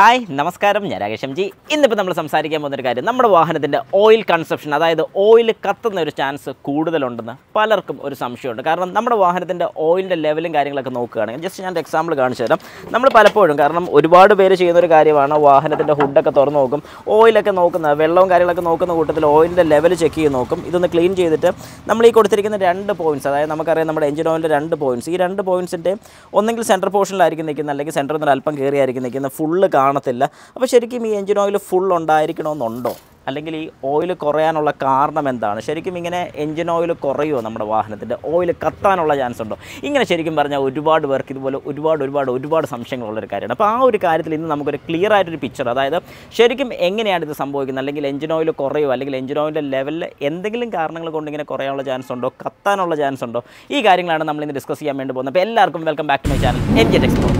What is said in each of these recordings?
hi നമസ്കാരം ഞാൻ രാകേഷം G ഇന്നിപ്പോൾ നമ്മൾ സംസാരിക്കാൻ ഒരു കാര്യം നമ്മുടെ വാഹനത്തിൻ്റെ ഓയിൽ കൺസെപ്ഷൻ അതായത് ഓയിൽ കത്തുന്ന ഒരു ചാൻസ് കൂടുതലുണ്ടെന്ന് പലർക്കും ഒരു സംശയമുണ്ട് കാരണം നമ്മുടെ വാഹനത്തിൻ്റെ ഓയിലിൻ്റെ ലെവലും കാര്യങ്ങളൊക്കെ നോക്കുകയാണെങ്കിൽ ജസ്റ്റ് ഞാൻ എക്സാമ്പിൾ കാണിച്ചു തരാം നമ്മൾ പലപ്പോഴും കാരണം ഒരുപാട് പേര് ചെയ്യുന്ന ഒരു കാര്യമാണ് വാഹനത്തിൻ്റെ ഹുഡൊക്കെ തുറന്നു നോക്കും ഓയിലൊക്കെ നോക്കുന്ന വെള്ളവും കാര്യങ്ങളൊക്കെ നോക്കുന്ന കൂട്ടത്തിൽ ഓയിലിൻ്റെ ലെവൽ ചെക്ക് ചെയ്ത് നോക്കും ഇതൊന്ന് ക്ലീൻ ചെയ്തിട്ട് നമ്മൾ ഈ കൊടുത്തിരിക്കുന്ന രണ്ട് പോയിൻറ്റ്സ് അതായത് നമുക്കറിയാം നമ്മുടെ എഞ്ചിൻ ഓയിലിൻ്റെ രണ്ട് പോയിൻറ്റ്സ് ഈ രണ്ട് പോയിൻറ്റ്സിൻ്റെ ഒന്നെങ്കിൽ സെൻറ്റർ പോർഷനിലായിരിക്കും നിൽക്കുന്നത് അല്ലെങ്കിൽ സെൻറ്ററിൽ നിന്ന് അല്പം കയറിയായിരിക്കും നിൽക്കുന്നത് ഫുള്ള് കാണത്തില്ല അപ്പോൾ ശരിക്കും ഈ എൻജിൻ ഓയിൽ ഫുൾ ഉണ്ടായിരിക്കണമെന്നുണ്ടോ അല്ലെങ്കിൽ ഈ ഓയിൽ കുറയാനുള്ള കാരണം എന്താണ് ശരിക്കും ഇങ്ങനെ എൻജിൻ ഓയിൽ കുറയുമോ നമ്മുടെ വാഹനത്തിൻ്റെ ഓയിൽ കത്താനുള്ള ചാൻസ് ഉണ്ടോ ഇങ്ങനെ ശരിക്കും പറഞ്ഞാൽ ഒരുപാട് പേർക്ക് ഇതുപോലെ ഒരുപാട് ഒരുപാട് ഒരുപാട് സംശയങ്ങളുള്ളൊരു കാര്യമാണ് അപ്പോൾ ആ ഒരു കാര്യത്തിൽ ഇന്ന് നമുക്കൊരു ക്ലിയർ ആയിട്ടൊരു പിക്ചർ അതായത് ശരിക്കും എങ്ങനെയാണ് ഇത് സംഭവിക്കുന്നത് അല്ലെങ്കിൽ എൻജിൻ ഓയിൽ കുറയുമോ അല്ലെങ്കിൽ എൻജിൻ ഓയിലിൻ്റെ ലെവലിൽ എന്തെങ്കിലും കാരണങ്ങൾ കൊണ്ട് ഇങ്ങനെ കുറയാനുള്ള ചാൻസ് ഉണ്ടോ കത്താനുള്ള ചാൻസ് ഉണ്ടോ ഈ കാര്യങ്ങളാണ് നമ്മൾ ഇന്ന് ഡിസ്കസ് ചെയ്യാൻ വേണ്ടി പോകുന്നത് അപ്പോൾ എല്ലാവർക്കും welcome back to my channel N J explore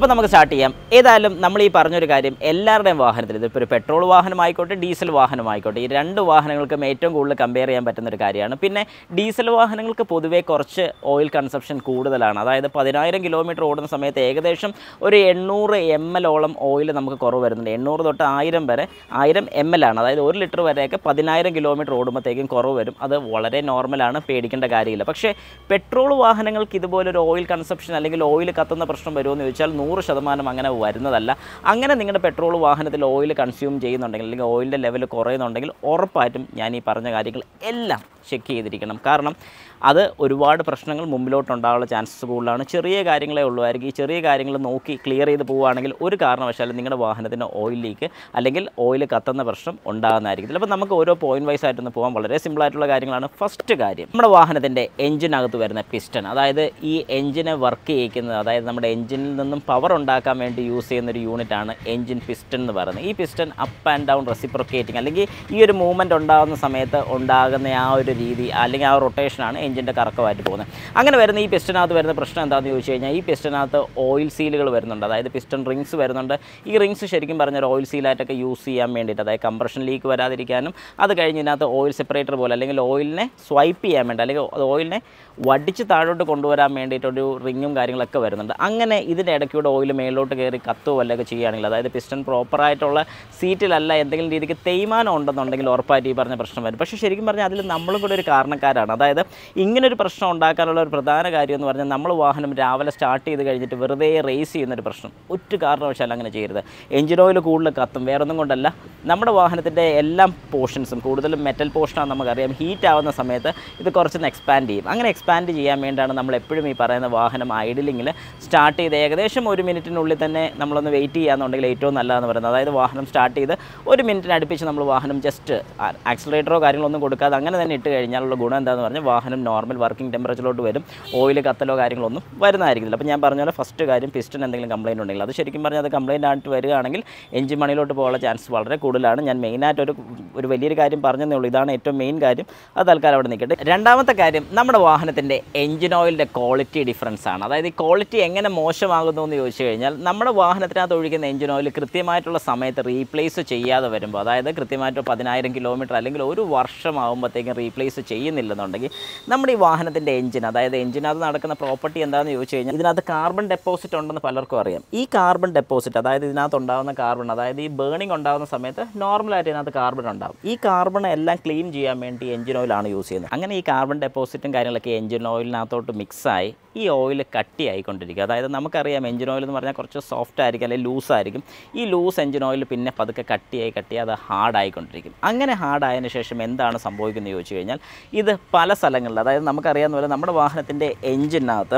അപ്പോൾ നമുക്ക് സ്റ്റാർട്ട് ചെയ്യാം ഏതായാലും നമ്മൾ ഈ പറഞ്ഞൊരു കാര്യം എല്ലാവരുടെയും വാഹനത്തിൽ ഇതിപ്പോൾ ഒരു പെട്രോൾ വാഹനമായിക്കോട്ടെ ഡീസൽ വാഹനമായിക്കോട്ടെ ഈ രണ്ട് വാഹനങ്ങൾക്കും ഏറ്റവും കൂടുതൽ കമ്പയർ ചെയ്യാൻ പറ്റുന്ന ഒരു കാര്യമാണ് പിന്നെ ഡീസൽ വാഹനങ്ങൾക്ക് പൊതുവേ കുറച്ച് ഓയിൽ കൺസപ്ഷൻ കൂടുതലാണ് അതായത് പതിനായിരം കിലോമീറ്റർ ഓടുന്ന സമയത്ത് ഏകദേശം ഒരു എണ്ണൂറ് എം എല്ലോളം ഓയിൽ നമുക്ക് കുറവ് വരുന്നുണ്ട് എണ്ണൂറ് തൊട്ട് ആയിരം വരെ ആയിരം എം എൽ ആണ് അതായത് ഒരു ലിറ്റർ വരെയൊക്കെ പതിനായിരം കിലോമീറ്റർ ഓടുമ്പോഴത്തേക്കും കുറവ് വരും അത് വളരെ നോർമലാണ് പേടിക്കേണ്ട കാര്യമില്ല പക്ഷേ പെട്രോൾ വാഹനങ്ങൾക്ക് ഇതുപോലൊരു ഓയിൽ കൺസപ്ഷൻ അല്ലെങ്കിൽ ഓയിൽ കത്തുന്ന പ്രശ്നം വരുമോ എന്ന് ചോദിച്ചാൽ നൂറ് ശതമാനം അങ്ങനെ വരുന്നതല്ല അങ്ങനെ നിങ്ങളുടെ പെട്രോൾ വാഹനത്തിൽ ഓയിൽ കൺസ്യൂം ചെയ്യുന്നുണ്ടെങ്കിൽ അല്ലെങ്കിൽ ഓയിലിൻ്റെ ലെവൽ കുറയുന്നുണ്ടെങ്കിൽ ഉറപ്പായിട്ടും ഞാൻ ഈ പറഞ്ഞ കാര്യങ്ങൾ എല്ലാം ചെക്ക് ചെയ്തിരിക്കണം കാരണം അത് ഒരുപാട് പ്രശ്നങ്ങൾ മുമ്പിലോട്ടുണ്ടാകാനുള്ള ചാൻസസ് കൂടുതലാണ് ചെറിയ കാര്യങ്ങളെ ഉള്ളുമായിരിക്കും ഈ ചെറിയ കാര്യങ്ങൾ നോക്കി ക്ലിയർ ചെയ്ത് പോകുകയാണെങ്കിൽ ഒരു കാരണവശാലും നിങ്ങളുടെ വാഹനത്തിൻ്റെ ഓയിൽ ലീക്ക് അല്ലെങ്കിൽ ഓയിൽ കത്തുന്ന പ്രശ്നം ഉണ്ടാകുന്നതായിരിക്കും അപ്പോൾ നമുക്ക് ഓരോ പോയിന്റ് വൈസ് ആയിട്ടൊന്ന് പോകാൻ വളരെ സിമ്പിളായിട്ടുള്ള കാര്യങ്ങളാണ് ഫസ്റ്റ് കാര്യം നമ്മുടെ വാഹനത്തിൻ്റെ എഞ്ചിനകത്ത് വരുന്ന പിസ്റ്റൺ അതായത് ഈ എഞ്ചിനെ വർക്ക് ചെയ്യിക്കുന്നത് അതായത് നമ്മുടെ എഞ്ചിനിൽ നിന്നും പവർ ഉണ്ടാക്കാൻ വേണ്ടി യൂസ് ചെയ്യുന്ന ഒരു യൂണിറ്റാണ് എഞ്ചിൻ പിസ്റ്റൺ എന്ന് പറയുന്നത് ഈ piston up and down reciprocating അല്ലെങ്കിൽ ഈ ഒരു മൂവ്മെൻറ്റ് ഉണ്ടാകുന്ന സമയത്ത് ഉണ്ടാകുന്ന ആ ഒരു രീതി അല്ലെങ്കിൽ ആ റൊട്ടേഷനാണ് എഞ്ചിൻ്റെ കറക്കമായിട്ട് പോകുന്നത് അങ്ങനെ വരുന്ന ഈ പിസ്റ്റനകത്ത് വരുന്ന പ്രശ്നം എന്താണെന്ന് ചോദിച്ചു കഴിഞ്ഞാൽ ഈ പിസ്റ്റനകത്ത് ഓയിൽ സീലുകൾ വരുന്നുണ്ട് അതായത് പിസ്റ്റൺ റിങ്സ് വരുന്നുണ്ട് ഈ റിങ്സ് ശരിക്കും പറഞ്ഞാൽ ഓയിൽ സീലായിട്ടൊക്കെ യൂസ് ചെയ്യാൻ വേണ്ടിയിട്ട് അതായത് കംപ്രഷൻ ലീക്ക് വരാതിരിക്കാനും അത് കഴിഞ്ഞ് ഇതിനകത്ത് ഓയിൽ സെപ്പറേറ്റർ പോലെ അല്ലെങ്കിൽ ഓയിലിനെ സ്വൈപ്പ് ചെയ്യാൻ വേണ്ടി അല്ലെങ്കിൽ ഓയിലിനെ വടിച്ച് താഴോട്ട് കൊണ്ടുവരാൻ വേണ്ടിയിട്ടൊരു റിങ്ങും കാര്യങ്ങളൊക്കെ വരുന്നുണ്ട് അങ്ങനെ ഇതിൻ്റെ ഇടയ്ക്കൂടെ ഓയിൽ മേളിലോട്ട് കയറി കത്തുവോ വല്ലതൊക്കെ ചെയ്യുകയാണെങ്കിൽ അതായത് പിസ്റ്റൺ പ്രോപ്പറായിട്ടുള്ള സീറ്റിലല്ല എന്തെങ്കിലും രീതിക്ക് തേയ്മാനം ഉണ്ടെന്നുണ്ടെങ്കിൽ ഉറപ്പായിട്ട് ഈ പറഞ്ഞ പ്രശ്നം വരും പക്ഷേ ശരിക്കും പറഞ്ഞാൽ അതിൽ നമ്മളും കൂടെ ഒരു കാരണക്കാരാണ് അതായത് ഇങ്ങനൊരു പ്രശ്നം ഉണ്ടാക്കാനുള്ള ഒരു പ്രധാന കാര്യം എന്ന് പറഞ്ഞാൽ നമ്മൾ വാഹനം രാവിലെ സ്റ്റാർട്ട് ചെയ്ത് കഴിഞ്ഞിട്ട് വെറുതെ റേസ് ചെയ്യുന്നൊരു പ്രശ്നം ഒറ്റ കാരണവശാലും അങ്ങനെ ചെയ്യരുത് എഞ്ചിൻ ഓയിൽ കൂടുതൽ കത്തും വേറൊന്നും കൊണ്ടല്ല നമ്മുടെ വാഹനത്തിൻ്റെ എല്ലാ പോർഷൻസും കൂടുതലും മെറ്റൽ പോർഷനാണെന്ന് നമുക്കറിയാം ഹീറ്റ് ആവുന്ന സമയത്ത് ഇത് കുറച്ചൊന്ന് എക്സ്പാൻഡ് ചെയ്യും അങ്ങനെ എക്സ്പാൻഡ് ചെയ്യാൻ വേണ്ടിയാണ് നമ്മൾ എപ്പോഴും ഈ പറയുന്ന വാഹനം ഐഡിലിങ്ങിൽ സ്റ്റാർട്ട് ചെയ്ത് ഏകദേശം ഒരു മിനിറ്റിനുള്ളിൽ തന്നെ നമ്മളൊന്ന് വെയിറ്റ് ചെയ്യാന്നുണ്ടെങ്കിൽ ഏറ്റവും നല്ലതെന്ന് പറയുന്നത് അതായത് വാഹനം സ്റ്റാർട്ട് ചെയ്ത് ഒരു മിനിറ്റിന് അടുപ്പിച്ച് നമ്മൾ വാഹനം ജസ്റ്റ് ആക്സിലേറ്ററോ കാര്യങ്ങളൊന്നും കൊടുക്കാതെ അങ്ങനെ തന്നെ ഇട്ട് കഴിഞ്ഞാലുള്ള ഗുണം എന്താണെന്ന് പറഞ്ഞാൽ വാഹനം നോർമൽ വർക്കിംഗ് ടെമ്പറേച്ചറിലോട്ട് വരും ഓയിൽ കത്തലോ കാര്യങ്ങളൊന്നും വരുന്നതായിരിക്കില്ല അപ്പോൾ ഞാൻ പറഞ്ഞ പോലെ ഫസ്റ്റ് കാര്യം പിസ്റ്റൻ എന്തെങ്കിലും കംപ്ലയിൻ്റ് ഉണ്ടെങ്കിൽ അത് ശരിക്കും പറഞ്ഞാൽ അത് കംപ്ലയിൻ്റ് ആയിട്ട് വരികയാണെങ്കിൽ എഞ്ചിൻ മണിയിലോട്ട് പോകാനുള്ള ചാൻസ് വളരെ കൂടുതലാണ് ഞാൻ മെയിനായിട്ട് ഒരു ഒരു വലിയൊരു കാര്യം പറഞ്ഞതേ ഉള്ളൂ ഇതാണ് ഏറ്റവും മെയിൻ കാര്യം അത് തൽക്കാലം അവിടെ നിൽക്കട്ടെ രണ്ടാമത്തെ കാര്യം നമ്മുടെ വാഹനത്തിൻ്റെ എഞ്ചിൻ ഓയിലിൻ്റെ ക്വാളിറ്റി ഡിഫറൻസ് ആണ് അതായത് ഈ ക്വാളിറ്റി എങ്ങനെ മോശമാകുന്നു എന്ന് ചോദിച്ചു കഴിഞ്ഞാൽ നമ്മുടെ വാഹനത്തിനകത്ത് ഒഴിക്കുന്ന എഞ്ചിൻ ഓയിൽ കൃത്യമായിട്ടുള്ള സമയത്ത് റീപ്ലേസ് ചെയ്യാതെ വരുമ്പോൾ അതായത് കൃത്യമായിട്ട് പതിനായിരം കിലോമീറ്റർ അല്ലെങ്കിൽ ഒരു വർഷമാകുമ്പോഴത്തേക്കും റീപ്ലേസ് ചെയ്യുന്നില്ലെന്നുണ്ടെങ്കിൽ നമ്മുടെ ഈ വാഹനത്തിൻ്റെ എഞ്ചിൻ അതായത് എഞ്ചിനകത്ത് നടക്കുന്ന പ്രോപ്പർട്ടി എന്താണെന്ന് ചോദിച്ചു കഴിഞ്ഞാൽ ഇതിനകത്ത് കാർബൺ ഡെപ്പോസിറ്റ് ഉണ്ടെന്ന് പലർക്കും അറിയാം ഈ കാർബൺ ഡെപ്പോസിറ്റ് അതായത് ഇതിനകത്ത് ഉണ്ടാകുന്ന കാർബൺ അതായത് ഈ ബേണിംഗ് ഉണ്ടാകുന്ന സമയത്ത് നോർമലായിട്ട് ഇതിനകത്ത് കാർബൺ ഉണ്ടാകും ഈ കാർബൺ എല്ലാം ക്ലീൻ ചെയ്യാൻ വേണ്ടി എഞ്ചിൻ ഓയിലാണ് യൂസ് ചെയ്യുന്നത് അങ്ങനെ ഈ കാർബൺ ഡെപ്പോസിറ്റും കാര്യങ്ങളൊക്കെ എഞ്ചിൻ ഓയിലിനകത്തോട്ട് മിക്സായി ഈ ഓയിൽ കട്ടിയായിക്കൊണ്ടിരിക്കുക അതായത് നമുക്കറിയാം എഞ്ചിൻ ഓയിൽ എന്ന് പറഞ്ഞാൽ കുറച്ച് സോഫ്റ്റ് ആയിരിക്കും അല്ലെങ്കിൽ ലൂസ് ആയിരിക്കും ഈ ലൂസ് എഞ്ചിൻ ഓയിൽ പിന്നെ പതുക്കെ കട്ടിയായി കട്ടി അത് ഹാർഡായിക്കൊണ്ടിരിക്കും അങ്ങനെ ഹാർഡായതിനു ശേഷം എന്താണ് സംഭവിക്കുന്നത് ചോദിച്ചു കഴിഞ്ഞാൽ ഇത് പല സ്ഥലങ്ങളിൽ ചെയ്യാറുണ്ട് അതായത് നമുക്കറിയാവുന്ന പോലെ നമ്മുടെ വാഹനത്തിൻ്റെ എൻജിനകത്ത്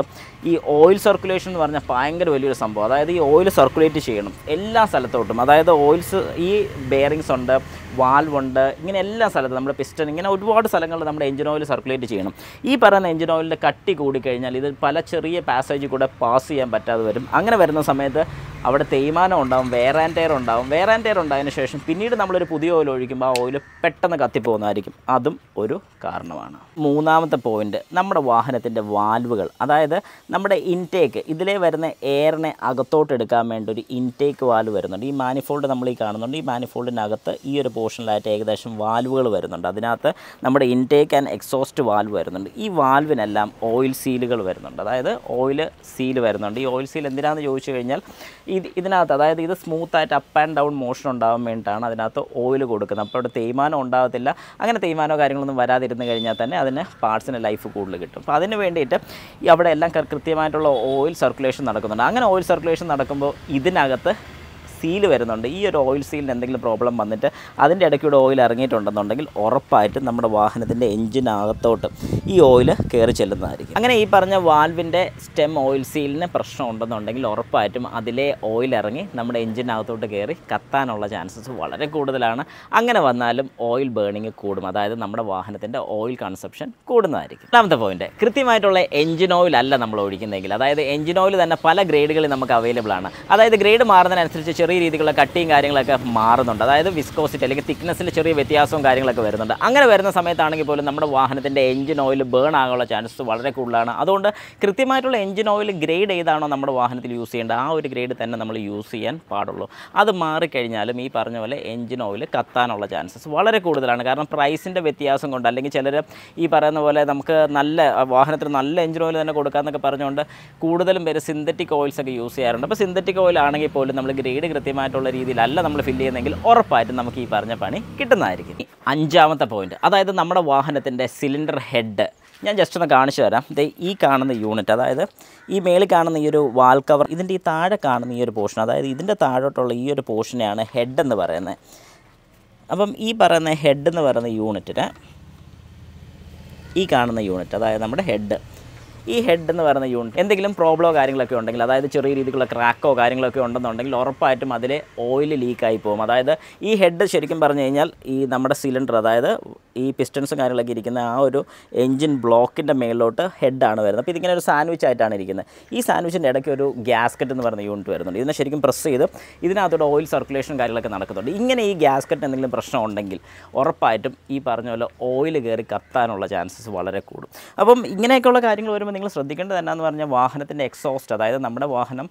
ഈ ഓയിൽ സർക്കുലേഷൻ എന്ന് പറഞ്ഞാൽ ഭയങ്കര വലിയൊരു സംഭവം അതായത് ഈ ഓയിൽ സർക്കുലേറ്റ് ചെയ്യണം എല്ലാ സ്ഥലത്തോട്ടും അതായത് ഓയിൽസ് ഈ ബെയറിങ്സ് ഉണ്ട് വാൽവുണ്ട് ഇങ്ങനെ എല്ലാ സ്ഥലത്തും നമ്മുടെ പിസ്റ്റൺ ഇങ്ങനെ ഒരുപാട് സ്ഥലങ്ങളിൽ നമ്മുടെ എഞ്ചിൻ ഓയിൽ സർക്കുലേറ്റ് ചെയ്യണം ഈ പറയുന്ന എഞ്ചിൻ ഓയിലിൻ്റെ കട്ടി കൂടിക്കഴിഞ്ഞാൽ ഇത് പല ചെറിയ പാസേജ് കൂടെ പാസ് ചെയ്യാൻ പറ്റാതെ വരും അങ്ങനെ വരുന്ന സമയത്ത് അവിടെ തേയ്മാനം ഉണ്ടാവും വേർ ആൻഡ് ടയർ ഉണ്ടാവും വേർ ആൻഡ് ടയർ ഉണ്ടായതിനു ശേഷം പിന്നീട് നമ്മളൊരു പുതിയ ഓയിൽ ഒഴിക്കുമ്പോൾ ആ ഓയിൽ പെട്ടെന്ന് കത്തിപ്പോകുന്നതായിരിക്കും അതും ഒരു കാരണമാണ് മൂന്നാമത്തെ പോയിൻറ്റ് നമ്മുടെ വാഹനത്തിൻ്റെ വാൽവുകൾ അതായത് നമ്മുടെ ഇൻടേക്ക് ഇതിലേ വരുന്ന എയറിനെ അകത്തോട്ട് എടുക്കാൻ വേണ്ടി ഒരു ഇൻടേക്ക് വാൽവ് വരുന്നുണ്ട് ഈ മാനിഫോൾഡ് നമ്മൾ ഈ കാണുന്നുണ്ട് ഈ മാനിഫോൾഡിനകത്ത് ഈ ഒരു പോർഷനിലായിട്ട് ഏകദേശം വാൽവുകൾ വരുന്നുണ്ട് അതിനകത്ത് നമ്മുടെ ഇൻടേക്ക് ആൻഡ് എക്സോസ്റ്റ് വാൽവ് വരുന്നുണ്ട് ഈ വാൽവിനെല്ലാം ഓയിൽ സീലുകൾ വരുന്നുണ്ട് അതായത് ഓയിൽ സീൽ വരുന്നുണ്ട് ഈ ഓയിൽ സീൽ എന്തിനാണെന്ന് ചോദിച്ചു കഴിഞ്ഞാൽ ഇത് ഇതിനകത്ത് അതായത് ഇത് സ്മൂത്തായിട്ട് അപ്പ് ആൻഡ് ഡൗൺ മോഷൻ ഉണ്ടാകാൻ വേണ്ടിയിട്ടാണ് അതിനകത്ത് ഓയിൽ കൊടുക്കുന്നത് അപ്പോൾ അവിടെ തേയ്മാനം ഉണ്ടാകത്തില്ല അങ്ങനെ തേയ്മാനോ കാര്യങ്ങളൊന്നും വരാതിരുന്നു കഴിഞ്ഞാൽ തന്നെ അതിന് പാർട്സിൻ്റെ ലൈഫ് കൂടുതൽ കിട്ടും അപ്പോൾ അതിന് വേണ്ടിയിട്ട് ഈ അവിടെ എല്ലാം കൃത്യമായിട്ടുള്ള ഓയിൽ സർക്കുലേഷൻ നടക്കുന്നുണ്ട് അങ്ങനെ ഓയിൽ സർക്കുലേഷൻ നടക്കുമ്പോൾ ഇതിനകത്ത് സീൽ വരുന്നുണ്ട് ഈ ഒരു ഓയിൽ സീലിന് എന്തെങ്കിലും പ്രോബ്ലം വന്നിട്ട് അതിൻ്റെ ഇടയ്ക്കൂടെ ഓയിൽ ഇറങ്ങിയിട്ടുണ്ടെന്നുണ്ടെങ്കിൽ ഉറപ്പായിട്ടും നമ്മുടെ വാഹനത്തിൻ്റെ എഞ്ചിനകത്തോട്ട് ഈ ഓയിൽ കയറി ചെല്ലുന്നതായിരിക്കും അങ്ങനെ ഈ പറഞ്ഞ വാൽവിൻ്റെ സ്റ്റെം ഓയിൽ സീലിന് പ്രശ്നം ഉണ്ടെന്നുണ്ടെങ്കിൽ ഉറപ്പായിട്ടും അതിലെ ഓയിൽ ഇറങ്ങി നമ്മുടെ എഞ്ചിനകത്തോട്ട് കയറി കത്താനുള്ള ചാൻസസ് വളരെ കൂടുതലാണ് അങ്ങനെ വന്നാലും ഓയിൽ ബേണിങ് കൂടും അതായത് നമ്മുടെ വാഹനത്തിൻ്റെ ഓയിൽ കൺസെപ്ഷൻ കൂടുന്നതായിരിക്കും രണ്ടാമത്തെ പോയിന്റ് കൃത്യമായിട്ടുള്ള എഞ്ചിൻ ഓയിൽ അല്ല നമ്മൾ ഒഴിക്കുന്നതെങ്കിൽ അതായത് എഞ്ചിൻ ഓയിൽ തന്നെ പല ഗ്രേഡുകളിൽ നമുക്ക് അവൈലബിൾ ആണ് അതായത് ഗ്രേഡ് മാറുന്നതിനനുസരിച്ച് ചെറിയ ചെറിയ രീതിയിലുള്ള കട്ടിയും കാര്യങ്ങളൊക്കെ മാറുന്നുണ്ട് അതായത് വിസ്കോസിറ്റി അല്ലെങ്കിൽ തിക്നെസ്സിൽ ചെറിയ വ്യത്യാസവും കാര്യങ്ങളൊക്കെ വരുന്നുണ്ട് അങ്ങനെ വരുന്ന സമയത്താണെങ്കിൽ പോലും നമ്മുടെ വാഹനത്തിൻ്റെ എഞ്ചിൻ ഓയിൽ ബേൺ ആകാനുള്ള ചാൻസസ് വളരെ കൂടുതലാണ് അതുകൊണ്ട് കൃത്യമായിട്ടുള്ള എഞ്ചിൻ ഓയിൽ ഗ്രേഡ് ഏതാണോ നമ്മുടെ വാഹനത്തിൽ യൂസ് ചെയ്യേണ്ടത് ആ ഒരു ഗ്രേഡ് തന്നെ നമ്മൾ യൂസ് ചെയ്യാൻ പാടുള്ളൂ അത് മാറിക്കഴിഞ്ഞാലും ഈ പറഞ്ഞ പോലെ എഞ്ചിൻ ഓയിൽ കത്താനുള്ള ചാൻസസ് വളരെ കൂടുതലാണ് കാരണം പ്രൈസിൻ്റെ വ്യത്യാസം കൊണ്ട് അല്ലെങ്കിൽ ചിലർ ഈ പറയുന്ന പോലെ നമുക്ക് നല്ല വാഹനത്തിന് നല്ല എഞ്ചിൻ ഓയിൽ തന്നെ കൊടുക്കാമെന്നൊക്കെ പറഞ്ഞുകൊണ്ട് കൂടുതലും പേര് സിന്തറ്റിക് ഓയിൽസ് ഒക്കെ യൂസ് ചെയ്യാറുണ്ട് അപ്പോൾ സിന്തറ്റിക് ഓയിൽ ആണെങ്കിൽ പോലും നമ്മൾ ഗ്രേഡ് കൃത്യമായിട്ടുള്ള രീതിയിലല്ല നമ്മൾ ഫില്ല് ചെയ്യുന്നതെങ്കിൽ ഉറപ്പായിട്ടും നമുക്ക് ഈ പറഞ്ഞ പണി കിട്ടുന്നതായിരിക്കും അഞ്ചാമത്തെ പോയിന്റ് അതായത് നമ്മുടെ വാഹനത്തിൻ്റെ സിലിണ്ടർ ഹെഡ് ഞാൻ ജസ്റ്റ് ഒന്ന് കാണിച്ചു തരാം ഇത് ഈ കാണുന്ന യൂണിറ്റ് അതായത് ഈ മേളിൽ കാണുന്ന ഈ ഒരു വാൽ കവർ ഇതിൻ്റെ ഈ താഴെ കാണുന്ന ഈ ഒരു പോർഷൻ അതായത് ഇതിൻ്റെ താഴോട്ടുള്ള ഈ ഒരു പോർഷനെയാണ് ഹെഡ് എന്ന് പറയുന്നത് അപ്പം ഈ പറയുന്ന ഹെഡ് എന്ന് പറയുന്ന യൂണിറ്റിന് ഈ കാണുന്ന യൂണിറ്റ് അതായത് നമ്മുടെ ഹെഡ് ഈ ഹെഡ് എന്ന് പറയുന്ന യൂണിറ്റ് എന്തെങ്കിലും പ്രോബ്ലമോ കാര്യങ്ങളൊക്കെ ഉണ്ടെങ്കിൽ അതായത് ചെറിയ രീതിക്കുള്ള ക്രാക്കോ കാര്യങ്ങളൊക്കെ ഉണ്ടെന്നുണ്ടെങ്കിൽ ഉറപ്പായിട്ടും അതിൽ ഓയിൽ ലീക്കായി പോകും അതായത് ഈ ഹെഡ് ശരിക്കും പറഞ്ഞു കഴിഞ്ഞാൽ ഈ നമ്മുടെ സിലിണ്ടർ അതായത് ഈ പിസ്റ്റൺസും കാര്യങ്ങളൊക്കെ ഇരിക്കുന്ന ആ ഒരു എൻജിൻ ബ്ലോക്കിൻ്റെ മേളിലോട്ട് ഹെഡാണ് വരുന്നത് അപ്പോൾ ഇതിങ്ങനെ ഒരു സാൻഡ്വിച്ച് ആയിട്ടാണ് ഇരിക്കുന്നത് ഈ സാൻഡ്വിച്ചിൻ്റെ ഇടയ്ക്ക് ഒരു ഗ്യാസ്കറ്റ് എന്ന് പറയുന്ന യൂണിറ്റ് വരുന്നുണ്ട് ഇതിനെ ശരിക്കും പ്രസ് ചെയ്ത് ഇതിനകത്തോടെ ഓയിൽ സർക്കുലേഷൻ കാര്യങ്ങളൊക്കെ നടക്കുന്നുണ്ട് ഇങ്ങനെ ഈ ഗ്യാസ്കറ്റിന് എന്തെങ്കിലും പ്രശ്നം ഉണ്ടെങ്കിൽ ഉറപ്പായിട്ടും ഈ പറഞ്ഞ പോലെ ഓയിൽ കയറി കത്താനുള്ള ചാൻസസ് വളരെ കൂടും അപ്പം ഇങ്ങനെയൊക്കെയുള്ള കാര്യങ്ങൾ വരുമ്പോൾ നിങ്ങൾ ശ്രദ്ധിക്കേണ്ടത് എന്നാന്ന് പറഞ്ഞാൽ വാഹനത്തിൻ്റെ എക്സോസ്റ്റ് അതായത് നമ്മുടെ വാഹനം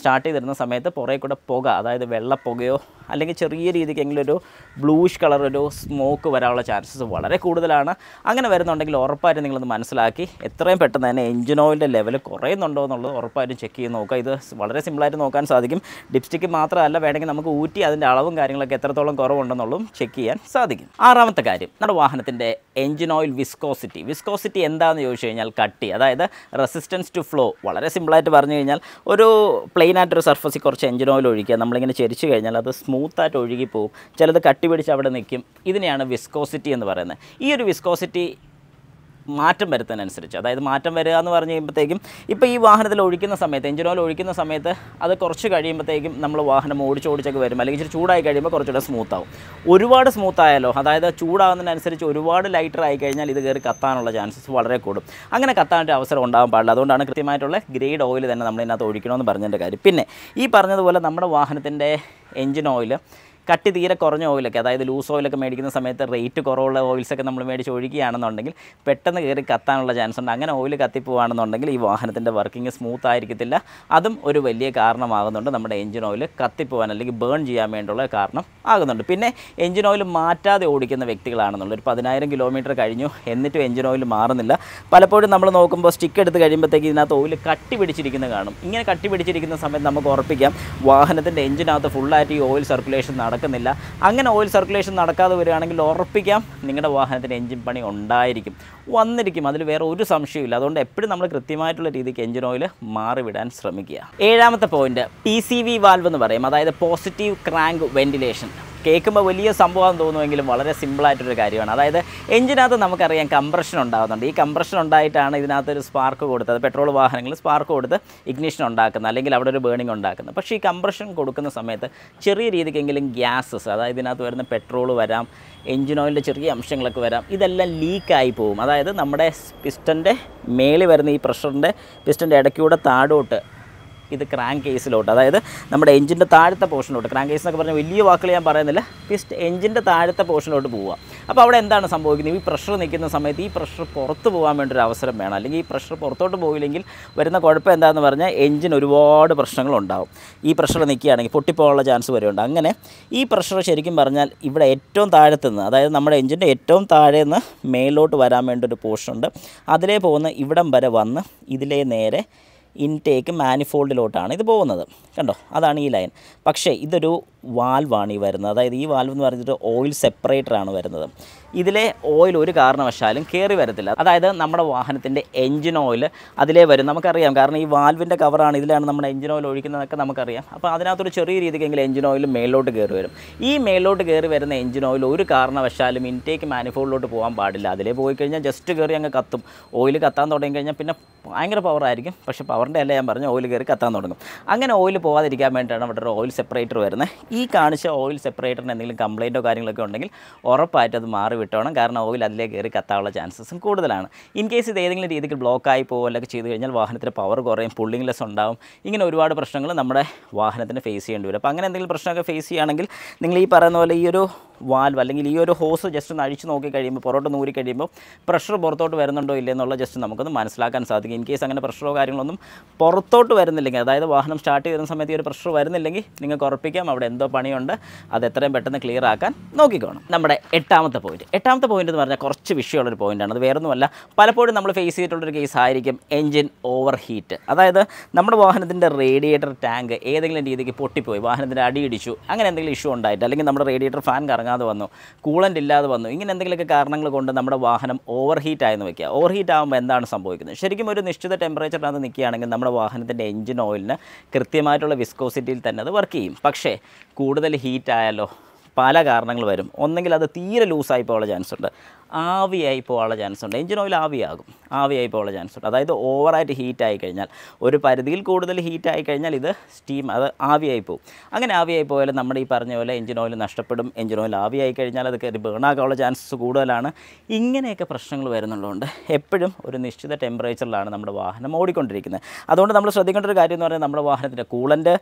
സ്റ്റാർട്ട് ചെയ്തിരുന്ന സമയത്ത് പുറേ കൂടെ പുക അതായത് വെള്ളപ്പുകയോ അല്ലെങ്കിൽ ചെറിയ എങ്കിലും ഒരു ബ്ലൂഷ് കളർ ഒരു സ്മോക്ക് വരാനുള്ള ചാൻസസ് വളരെ കൂടുതലാണ് അങ്ങനെ വരുന്നുണ്ടെങ്കിൽ ഉറപ്പായിട്ടും നിങ്ങളത് മനസ്സിലാക്കി എത്രയും പെട്ടെന്ന് തന്നെ എഞ്ചിൻ ഓയിലിൻ്റെ ലെവൽ കുറയുന്നുണ്ടോ എന്നുള്ളത് ഉറപ്പായിട്ടും ചെക്ക് ചെയ്ത് നോക്കുക ഇത് വളരെ സിമ്പിളായിട്ട് നോക്കാൻ സാധിക്കും ലിപ്സ്റ്റിക്ക് മാത്രമല്ല വേണമെങ്കിൽ നമുക്ക് ഊറ്റി അതിൻ്റെ അളവും കാര്യങ്ങളൊക്കെ എത്രത്തോളം കുറവുണ്ടെന്നുള്ളതും ചെക്ക് ചെയ്യാൻ സാധിക്കും ആറാമത്തെ കാര്യം നമ്മുടെ വാഹനത്തിൻ്റെ എഞ്ചിൻ ഓയിൽ വിസ്കോസിറ്റി വിസ്കോസിറ്റി എന്താണെന്ന് ചോദിച്ചു കഴിഞ്ഞാൽ കട്ടി അതായത് റെസിസ്റ്റൻസ് ടു ഫ്ലോ വളരെ സിമ്പിളായിട്ട് പറഞ്ഞു കഴിഞ്ഞാൽ ഒരു പ്ലെയിൻ ആയിട്ടൊരു സർഫസിൽ കുറച്ച് എഞ്ചിൻ ഓയിൽ ഒഴിക്കുക നമ്മളിങ്ങനെ ചെരിച്ചു കഴിഞ്ഞാൽ അത് സ്മൂത്തായിട്ട് ഒഴുകി പോകും ചിലത് കട്ടി പിടിച്ച് അവിടെ നിൽക്കും ഇതിനെയാണ് വിസ്കോസിറ്റി എന്ന് പറയുന്നത് ഈ ഒരു വിസ്കോസിറ്റി മാറ്റം വരുന്നതിനനുസരിച്ച് അതായത് മാറ്റം വരിക എന്ന് പറഞ്ഞു കഴിയുമ്പോഴത്തേക്കും ഇപ്പോൾ ഈ വാഹനത്തിൽ ഒഴിക്കുന്ന സമയത്ത് എഞ്ചിൻ ഓയിൽ ഒഴിക്കുന്ന സമയത്ത് അത് കുറച്ച് കഴിയുമ്പോഴത്തേക്കും നമ്മൾ വാഹനം ഓടിച്ച് ഓടിച്ചൊക്കെ വരും അല്ലെങ്കിൽ ഇച്ചിരി ചൂടായി കഴിയുമ്പോൾ കുറച്ചുകൂടെ സ്മൂത്ത് ആവും ഒരുപാട് സ്മൂത്ത് ആയാലോ അതായത് ചൂടാകുന്നതിനനുസരിച്ച് ഒരുപാട് ലൈറ്റർ ആയി കഴിഞ്ഞാൽ ഇത് കയറി കത്താനുള്ള ചാൻസസ് വളരെ കൂടും അങ്ങനെ കത്താനൊരു അവസരം ഉണ്ടാകാൻ പാടില്ല അതുകൊണ്ടാണ് കൃത്യമായിട്ടുള്ള ഗ്രേഡ് ഓയിൽ തന്നെ നമ്മൾ ഒഴിക്കണമെന്ന് പറഞ്ഞതിൻ്റെ കാര്യം പിന്നെ ഈ പറഞ്ഞതുപോലെ നമ്മുടെ വാഹനത്തിൻ്റെ എഞ്ചിൻ ഓയിൽ കട്ടി തീരെ കുറഞ്ഞ ഓയിലൊക്കെ അതായത് ലൂസ് ഓയിലൊക്കെ മേടിക്കുന്ന സമയത്ത് റേറ്റ് കുറവുള്ള ഓയിൽസൊക്കെ നമ്മൾ മേടിച്ച് ഒഴുകിയാണെന്നുണ്ടെങ്കിൽ പെട്ടെന്ന് കയറി കത്താനുള്ള ചാൻസ് ഉണ്ട് അങ്ങനെ ഓയിൽ കത്തിപ്പോവാണെന്നുണ്ടെങ്കിൽ ഈ വാഹനത്തിൻ്റെ വർക്കിംഗ് സ്മൂത്ത് ആയിരിക്കത്തില്ല അതും ഒരു വലിയ കാരണമാകുന്നുണ്ട് നമ്മുടെ എഞ്ചിൻ ഓയിൽ കത്തിപ്പോവാൻ അല്ലെങ്കിൽ ബേൺ ചെയ്യാൻ വേണ്ടിയുള്ള കാരണം ആകുന്നുണ്ട് പിന്നെ എഞ്ചിൻ ഓയിൽ മാറ്റാതെ ഓടിക്കുന്ന വ്യക്തികളാണെന്നുള്ളത് ഒരു പതിനായിരം കിലോമീറ്റർ കഴിഞ്ഞു എന്നിട്ടും എഞ്ചിൻ ഓയിൽ മാറുന്നില്ല പലപ്പോഴും നമ്മൾ നോക്കുമ്പോൾ സ്റ്റിക്ക് എടുത്ത് കഴിയുമ്പോഴത്തേക്ക് ഇതിനകത്ത് ഓയിൽ കട്ടി പിടിച്ചിരിക്കുന്നത് കാണും ഇങ്ങനെ കട്ടി പിടിച്ചിരിക്കുന്ന സമയത്ത് നമുക്ക് ഉറപ്പിക്കാം വാഹനത്തിൻ്റെ എഞ്ചിനകത്ത് ഫുള്ളായിട്ട് ഈ ഓയിൽ സർക്കുലേഷൻ നടക്കുന്നില്ല അങ്ങനെ ഓയിൽ സർക്കുലേഷൻ നടക്കാതെ വരികയാണെങ്കിൽ ഉറപ്പിക്കാം നിങ്ങളുടെ വാഹനത്തിന് എഞ്ചിൻ പണി ഉണ്ടായിരിക്കും വന്നിരിക്കും അതിൽ വേറെ ഒരു സംശയമില്ല അതുകൊണ്ട് എപ്പോഴും നമ്മൾ കൃത്യമായിട്ടുള്ള രീതിക്ക് എഞ്ചിൻ ഓയിൽ മാറിവിടാൻ ശ്രമിക്കുക ഏഴാമത്തെ point P C V valve എന്ന് പറയും അതായത് പോസിറ്റീവ് ക്രാങ്ക് വെന്റിലേഷൻ കേൾക്കുമ്പോൾ വലിയ സംഭവം തോന്നുമെങ്കിലും വളരെ സിമ്പിളായിട്ടൊരു കാര്യമാണ് അതായത് എഞ്ചിനകത്ത് നമുക്കറിയാം കംപ്രഷൻ ഉണ്ടാകുന്നുണ്ട് ഈ കംപ്രഷൻ ഉണ്ടായിട്ടാണ് ഇതിനകത്ത് ഒരു സ്പാർക്ക് കൊടുത്തത് പെട്രോൾ വാഹനങ്ങൾ സ്പാർക്ക് കൊടുത്ത് ഇഗ്നിഷൻ ഉണ്ടാക്കുന്നത് അല്ലെങ്കിൽ അവിടെ ഒരു ബേണിംഗ് ഉണ്ടാക്കുന്നത് പക്ഷേ ഈ കംപ്രഷൻ കൊടുക്കുന്ന സമയത്ത് ചെറിയ രീതിക്കെങ്കിലും ഗ്യാസസ് അതായത് ഇതിനകത്ത് വരുന്ന പെട്രോൾ വരാം എഞ്ചിൻ ഓയിലിൻ്റെ ചെറിയ അംശങ്ങളൊക്കെ വരാം ഇതെല്ലാം ലീക്കായി പോകും അതായത് നമ്മുടെ പിസ്റ്റൻ്റെ മേളിൽ വരുന്ന ഈ പ്രഷറിൻ്റെ പിസ്റ്റൻ്റെ ഇടയ്ക്കൂടെ താടോട്ട് ഇത് ക്രാങ്ക് കേസിലോട്ട് അതായത് നമ്മുടെ എഞ്ചിൻ്റെ താഴത്തെ പോർഷനിലോട്ട് ക്രാങ്ക് കേസ് എന്നൊക്കെ പറഞ്ഞാൽ വലിയ വാക്കുകൾ ഞാൻ പറയുന്നില്ല പിസ്റ്റ് എഞ്ചിൻ്റെ താഴത്തെ പോർഷനിലോട്ട് പോവുക അപ്പോൾ അവിടെ എന്താണ് സംഭവിക്കുന്നത് ഈ പ്രഷർ നിൽക്കുന്ന സമയത്ത് ഈ പ്രഷർ പുറത്ത് പോകാൻ വേണ്ടി ഒരു അവസരം വേണം അല്ലെങ്കിൽ ഈ പ്രഷർ പുറത്തോട്ട് പോയില്ലെങ്കിൽ വരുന്ന കുഴപ്പം എന്താണെന്ന് പറഞ്ഞാൽ എഞ്ചിൻ ഒരുപാട് പ്രശ്നങ്ങളുണ്ടാവും ഈ പ്രഷർ നിൽക്കുകയാണെങ്കിൽ പൊട്ടിപ്പോകാനുള്ള ചാൻസ് വരെയുണ്ട് അങ്ങനെ ഈ പ്രഷർ ശരിക്കും പറഞ്ഞാൽ ഇവിടെ ഏറ്റവും നിന്ന് അതായത് നമ്മുടെ എഞ്ചിൻ്റെ ഏറ്റവും താഴെ നിന്ന് മേലോട്ട് വരാൻ വേണ്ട ഒരു പോർഷൻ ഉണ്ട് അതിലേ പോകുന്ന ഇവിടം വരെ വന്ന് ഇതിലേ നേരെ ഇൻടേക്ക് മാനിഫോൾഡിലോട്ടാണ് ഇത് പോകുന്നത് കണ്ടോ അതാണ് ഈ ലൈൻ പക്ഷേ ഇതൊരു വാൽവാണ് ഈ വരുന്നത് അതായത് ഈ വാൽവ് എന്ന് പറഞ്ഞിട്ട് ഓയിൽ സെപ്പറേറ്ററാണ് വരുന്നത് ഇതിലെ ഓയിൽ ഒരു കാരണവശാലും കയറി വരത്തില്ല അതായത് നമ്മുടെ വാഹനത്തിൻ്റെ എൻജിൻ ഓയിൽ അതിലേ വരും നമുക്കറിയാം കാരണം ഈ വാൽവിൻ്റെ കവറാണ് ഇതിലാണ് നമ്മുടെ എൻജിൻ ഓയിൽ ഒഴിക്കുന്നതൊക്കെ നമുക്കറിയാം അപ്പോൾ അതിനകത്തൊരു ചെറിയ രീതിക്കെങ്കിലും എൻജിൻ ഓയിൽ മേലോട്ട് കയറി വരും ഈ മേലോട്ട് കയറി വരുന്ന എൻജിൻ ഓയിൽ ഒരു കാരണവശാലും ഇൻടേക്ക് മാനിഫോൾഡിലോട്ട് പോകാൻ പാടില്ല അതിലേ പോയി കഴിഞ്ഞാൽ ജസ്റ്റ് കയറി അങ്ങ് കത്തും ഓയിൽ കത്താൻ തുടങ്ങി കഴിഞ്ഞാൽ പിന്നെ ഭയങ്കര പവറായിരിക്കും പക്ഷേ പവറിൻ്റെ അല്ല ഞാൻ പറഞ്ഞു ഓയിൽ കയറി കത്താൻ തുടങ്ങും അങ്ങനെ ഓയിൽ പോകാതിരിക്കാൻ വേണ്ടിയിട്ടാണ് അവിടെ ഒരു ഓയിൽ സെപ്പറേറ്റർ വരുന്നത് ഈ കാണിച്ച ഓയിൽ സെപ്പറേറ്ററിന് എന്തെങ്കിലും കംപ്ലയിൻറ്റോ കാര്യങ്ങളൊക്കെ ഉണ്ടെങ്കിൽ ഉറപ്പായിട്ട് അത് മാറി വിട്ടോണം കാരണം ഓയിൽ അതിലേക്ക് കയറി കത്താനുള്ള ചാൻസസും കൂടുതലാണ് ഇൻ കേസ് ഇത് ഏതെങ്കിലും രീതിക്ക് ബ്ലോക്കായി പോകുമല്ലൊക്കെ ചെയ്ത് കഴിഞ്ഞാൽ വാഹനത്തിന് പവർ കുറയും പുള്ളിംഗ് ലെസ് ഉണ്ടാവും ഇങ്ങനെ ഒരുപാട് പ്രശ്നങ്ങൾ നമ്മുടെ വാഹനത്തിന് ഫേസ് ചെയ്യേണ്ടി വരും അപ്പോൾ അങ്ങനെ എന്തെങ്കിലും പ്രശ്നമൊക്കെ ഫേസ് ചെയ്യുകയാണെങ്കിൽ നിങ്ങൾ ഈ പറയുന്ന പോലെ ഈ ഒരു വാൽവ് അല്ലെങ്കിൽ ഈ ഒരു ഹോസ് ജസ്റ്റ് ഒന്ന് അഴിച്ചു നോക്കി കഴിയുമ്പോൾ പുറത്തോട്ട് നൂരി കഴിയുമ്പോൾ പ്രഷർ പുറത്തോട്ട് വരുന്നുണ്ടോ ഇല്ല എന്നുള്ള ജസ്റ്റ് നമുക്കൊന്ന് മനസ്സിലാക്കാൻ സാധിക്കും ഇൻ കേസ് അങ്ങനെ പ്രഷറോ കാര്യങ്ങളൊന്നും പുറത്തോട്ട് വരുന്നില്ലെങ്കിൽ അതായത് വാഹനം സ്റ്റാർട്ട് ചെയ്യുന്ന സമയത്ത് ഈ ഒരു പ്രഷർ വരുന്നില്ലെങ്കിൽ നിങ്ങൾക്ക് ഉറപ്പിക്കാം അവിടെ എന്തോ പണിയുണ്ട് അത് എത്രയും പെട്ടെന്ന് ക്ലിയർ ആക്കാൻ നോക്കിക്കോണം നമ്മുടെ എട്ടാമത്തെ പോയിന്റ് എട്ടാമത്തെ പോയിന്റ് എന്ന് പറഞ്ഞാൽ കുറച്ച് വിഷയമുള്ളൊരു പോയിൻ്റാണ് അത് വേറൊന്നുമല്ല പലപ്പോഴും നമ്മൾ ഫേസ് ചെയ്തിട്ടുള്ളൊരു കേസ് ആയിരിക്കും എൻജിൻ ഓവർ ഹീറ്റ് അതായത് നമ്മുടെ വാഹനത്തിൻ്റെ റേഡിയേറ്റർ ടാങ്ക് ഏതെങ്കിലും രീതിക്ക് പൊട്ടിപ്പോയി വാഹനത്തിൻ്റെ അടിയിടിച്ചു അങ്ങനെ എന്തെങ്കിലും ഇഷ്യൂ ഉണ്ടായിട്ട് അല്ലെങ്കിൽ നമ്മുടെ റേഡിയേറ്റർ ഫാൻ കറങ്ങാൻ ഇല്ലാതെ വന്നു കൂളൻ്റ് ഇല്ലാതെ വന്നു ഇങ്ങനെ എന്തെങ്കിലുമൊക്കെ കാരണങ്ങൾ കൊണ്ട് നമ്മുടെ വാഹനം ഓവർ ഹീറ്റ് ആയെന്ന് വയ്ക്കുക ഓവർ ഹീറ്റ് ആകുമ്പോൾ എന്താണ് സംഭവിക്കുന്നത് ശരിക്കും ഒരു നിശ്ചിത ടെമ്പറേച്ചറിനകത്ത് നിൽക്കുകയാണെങ്കിൽ നമ്മുടെ വാഹനത്തിൻ്റെ എഞ്ചിൻ ഓയിലിന് കൃത്യമായിട്ടുള്ള വിസ്കോസിറ്റിയിൽ തന്നെ അത് വർക്ക് ചെയ്യും പക്ഷേ കൂടുതൽ ഹീറ്റ് ആയാലോ പല കാരണങ്ങൾ വരും ഒന്നെങ്കിൽ അത് തീരെ ലൂസായി പോകാൻ ചാൻസ് ഉണ്ട് ആവിയായി പോകാനുള്ള ചാൻസ് ഉണ്ട് എഞ്ചിൻ ഓയിൽ ആവിയാകും ആവിയായി പോകാനുള്ള ചാൻസ് ഉണ്ട് അതായത് ഓവറായിട്ട് ഹീറ്റ് ആയി കഴിഞ്ഞാൽ ഒരു പരിധിയിൽ കൂടുതൽ ഹീറ്റ് ആയി കഴിഞ്ഞാൽ ഇത് സ്റ്റീം അത് ആവിയായി പോകും അങ്ങനെ ആവിയായി പോയാലും നമ്മുടെ ഈ പറഞ്ഞ പോലെ എഞ്ചിൻ ഓയിൽ നഷ്ടപ്പെടും എഞ്ചിൻ ഓയിൽ ആവിയായി കഴിഞ്ഞാൽ അത് കയറി ബേണാക്കാനുള്ള ചാൻസസ് കൂടുതലാണ് ഇങ്ങനെയൊക്കെ പ്രശ്നങ്ങൾ വരുന്നുള്ളതുകൊണ്ട് എപ്പോഴും ഒരു നിശ്ചിത ടെമ്പറേച്ചറിലാണ് നമ്മുടെ വാഹനം ഓടിക്കൊണ്ടിരിക്കുന്നത് അതുകൊണ്ട് നമ്മൾ ശ്രദ്ധിക്കേണ്ട ഒരു കാര്യം എന്ന് പറഞ്ഞാൽ നമ്മുടെ വാഹനത്തിൻ്റെ കൂളൻ്റ്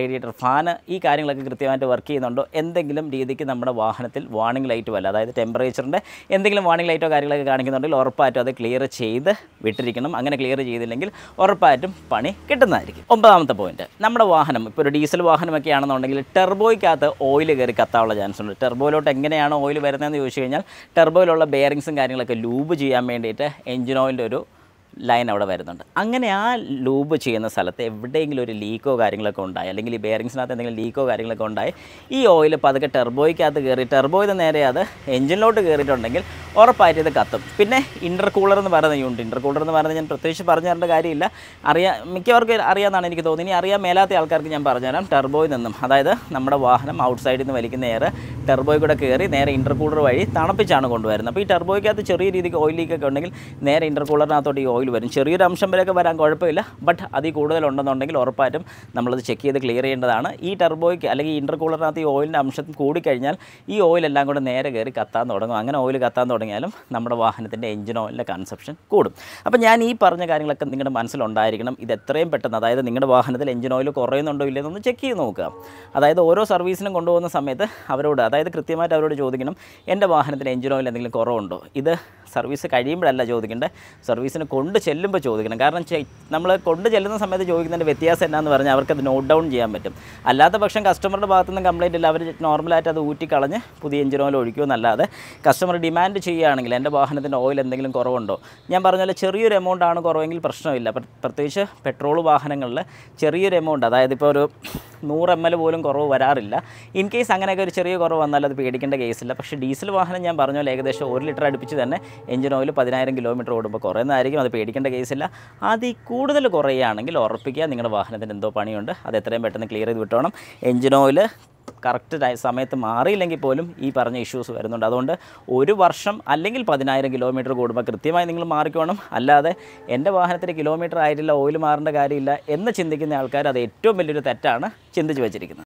റേഡിയേറ്റർ ഫാന് ഈ കാര്യങ്ങളൊക്കെ കൃത്യമായിട്ട് വർക്ക് ചെയ്യുന്നുണ്ടോ എന്തെങ്കിലും രീതിക്ക് നമ്മുടെ വാഹനത്തിൽ വാണിംഗ് ലൈറ്റ് വല്ല അതായത് ടെമ്പറേച്ചറിൻ്റെ എന്തെങ്കിലും വാണിംഗ് ലൈറ്റോ കാര്യങ്ങളൊക്കെ കാണിക്കുന്നുണ്ടെങ്കിൽ ഉറപ്പായിട്ടും അത് ക്ലിയർ ചെയ്ത് വിട്ടിരിക്കണം അങ്ങനെ ക്ലിയർ ചെയ്തില്ലെങ്കിൽ ഉറപ്പായിട്ടും പണി കിട്ടുന്നതായിരിക്കും ഒമ്പതാമത്തെ പോയിന്റ് നമ്മുടെ വാഹനം ഇപ്പോൾ ഒരു ഡീസൽ വാഹനമൊക്കെ ആണെന്നുണ്ടെങ്കിൽ ടെർബോയ്ക്കകത്ത് ഓയിൽ കയറി കത്താനുള്ള ചാൻസ് ഉണ്ട് ടെർബോയിലോട്ട് എങ്ങനെയാണ് ഓയിൽ വരുന്നതെന്ന് ചോദിച്ചു കഴിഞ്ഞാൽ ടെർബോയിലുള്ള ബെയറിങ്സും കാര്യങ്ങളൊക്കെ ലൂബ് ചെയ്യാൻ വേണ്ടിയിട്ട് എഞ്ചിൻ ഓയിലിൻ്റെ ഒരു ലൈൻ അവിടെ വരുന്നുണ്ട് അങ്ങനെ ആ ലൂബ് ചെയ്യുന്ന സ്ഥലത്ത് എവിടെയെങ്കിലും ഒരു ലീക്കോ കാര്യങ്ങളൊക്കെ ഉണ്ടായി അല്ലെങ്കിൽ ഈ ബെയറിങ്സിനകത്ത് എന്തെങ്കിലും ലീക്കോ കാര്യങ്ങളൊക്കെ ഉണ്ടായി ഈ ഓയിൽ പതുക്കെ ടെർബോയ്ക്കകത്ത് കയറി ടെർബോയിൽ നേരെ അത് എഞ്ചിനിലോട്ട് കയറിയിട്ടുണ്ടെങ്കിൽ ഉറപ്പായിട്ട് ഇത് കത്തും പിന്നെ ഇൻ്റർ കൂളർ എന്ന് പറയുന്ന യൂണിറ്റ് ഇൻ്റർ കൂളർ എന്ന് പറയുന്നത് ഞാൻ പ്രത്യേകിച്ച് പറഞ്ഞു തരേണ്ട കാര്യമില്ല അറിയാ മിക്കവർക്കും അറിയാമെന്നാണ് എനിക്ക് തോന്നുന്നത് ഇനി അറിയാൻ മേലാത്ത ആൾക്കാർക്ക് ഞാൻ പറഞ്ഞുതരാം ടെർബോയിൽ നിന്നും അതായത് നമ്മുടെ വാഹനം ഔട്ട് സൈഡിൽ നിന്ന് വലിക്കുന്ന എയർ ടെർബോയിൽ കൂടെ കയറി നേരെ ഇൻ്റർ കൂളർ വഴി തണുപ്പിച്ചാണ് കൊണ്ടുവരുന്നത് അപ്പോൾ ഈ ടെർബോയ്ക്കകത്ത് ചെറിയ രീതിക്ക് ഓയിൽ ലീക്കൊക്കെ ഉണ്ടെങ്കിൽ നേരെ ഇൻ്റർ കൂളറിനകത്തോട്ട് ഈ ഓയിൽ അളവിൽ വരും ചെറിയൊരു അംശം വരെയൊക്കെ വരാൻ കുഴപ്പമില്ല ബട്ട് അതിൽ കൂടുതലുണ്ടെന്നുണ്ടെങ്കിൽ ഉറപ്പായിട്ടും നമ്മളത് ചെക്ക് ചെയ്ത് ക്ലിയർ ചെയ്യേണ്ടതാണ് ഈ ടെർബോയ്ക്ക് അല്ലെങ്കിൽ ഇൻ്റർകൂളറിനകത്ത് ഈ ഓയിലിൻ്റെ അംശം കൂടിക്കഴിഞ്ഞാൽ ഈ ഓയിലെല്ലാം കൂടെ നേരെ കയറി കത്താൻ തുടങ്ങും അങ്ങനെ ഓയിൽ കത്താൻ തുടങ്ങിയാലും നമ്മുടെ വാഹനത്തിൻ്റെ എഞ്ചിൻ ഓയിലിൻ്റെ കൺസെപ്ഷൻ കൂടും അപ്പോൾ ഞാൻ ഈ പറഞ്ഞ കാര്യങ്ങളൊക്കെ നിങ്ങളുടെ മനസ്സിലുണ്ടായിരിക്കണം ഇത് എത്രയും പെട്ടെന്ന് അതായത് നിങ്ങളുടെ വാഹനത്തിൽ എഞ്ചിൻ ഓയിൽ കുറയുന്നുണ്ടോ എന്നൊന്ന് ചെക്ക് ചെയ്ത് നോക്കുക അതായത് ഓരോ സർവീസിനും കൊണ്ടുപോകുന്ന സമയത്ത് അവരോട് അതായത് കൃത്യമായിട്ട് അവരോട് ചോദിക്കണം എൻ്റെ വാഹനത്തിൽ എഞ്ചിൻ ഓയിൽ എന്തെങ്കിലും കുറവുണ്ടോ ഇത് സർവീസ് കഴിയുമ്പോഴല്ല ചോദിക്കേണ്ടത് സർവീസിന് കൊണ്ട് ചെല്ലുമ്പോൾ ചോദിക്കണം കാരണം നമ്മൾ കൊണ്ട് ചെല്ലുന്ന സമയത്ത് ചോദിക്കുന്നതിൻ്റെ വ്യത്യാസം എന്നാന്ന് പറഞ്ഞാൽ അവർക്കത് നോട്ട് ഡൗൺ ചെയ്യാൻ പറ്റും അല്ലാത്ത പക്ഷം കസ്റ്റമറുടെ ഭാഗത്തു നിന്ന് കംപ്ലയിൻ്റ് ഇല്ല അവർ നോർമലായിട്ട് അത് ഊറ്റിക്കളഞ്ഞ് പുതിയ എഞ്ചിൻ ഓയിൽ ഒഴിക്കുമെന്നല്ലാതെ കസ്റ്റമർ ഡിമാൻഡ് ചെയ്യുകയാണെങ്കിൽ എൻ്റെ വാഹനത്തിൻ്റെ ഓയിൽ എന്തെങ്കിലും കുറവുണ്ടോ ഞാൻ പറഞ്ഞാൽ ചെറിയൊരു എമൗണ്ട് ആണ് കുറവെങ്കിൽ പ്രശ്നമില്ല പ്രത്യേകിച്ച് പെട്രോൾ വാഹനങ്ങളിൽ ചെറിയൊരു എമൗണ്ട് അതായത് ഇപ്പോൾ ഒരു നൂറ് എം എൽ പോലും കുറവ് വരാറില്ല ഇൻ കേസ് അങ്ങനെയൊക്കെ ഒരു ചെറിയ കുറവ് വന്നാൽ അത് പേടിക്കേണ്ട കേസില്ല പക്ഷേ ഡീസൽ വാഹനം ഞാൻ പറഞ്ഞാൽ ഏകദേശം ഒരു ലിറ്റർ അടുപ്പിച്ച് തന്നെ എഞ്ചിൻ ഓയിൽ പതിനായിരം കിലോമീറ്റർ ഓടുമ്പോൾ കുറയുന്നതായിരിക്കും അത് പേടിക്കേണ്ട കേസില്ല അതിൽ കൂടുതൽ കുറയുകയാണെങ്കിൽ ഉറപ്പിക്കുക നിങ്ങളുടെ വാഹനത്തിന് എന്തോ പണിയുണ്ട് അത് എത്രയും പെട്ടെന്ന് ക്ലിയർ ചെയ്ത് വിട്ടോണം എഞ്ചിൻ ഓയിൽ കറക്റ്റ് സമയത്ത് മാറിയില്ലെങ്കിൽ പോലും ഈ പറഞ്ഞ ഇഷ്യൂസ് വരുന്നുണ്ട് അതുകൊണ്ട് ഒരു വർഷം അല്ലെങ്കിൽ പതിനായിരം കിലോമീറ്റർ കൂടുമ്പോൾ കൃത്യമായി നിങ്ങൾ മാറിക്കോണം അല്ലാതെ എൻ്റെ വാഹനത്തിന് കിലോമീറ്റർ ആയിട്ടില്ല ഓയിൽ മാറേണ്ട കാര്യമില്ല എന്ന് ചിന്തിക്കുന്ന ആൾക്കാർ അത് ഏറ്റവും വലിയൊരു തെറ്റാണ് ചിന്തിച്ച് വെച്ചിരിക്കുന്നത്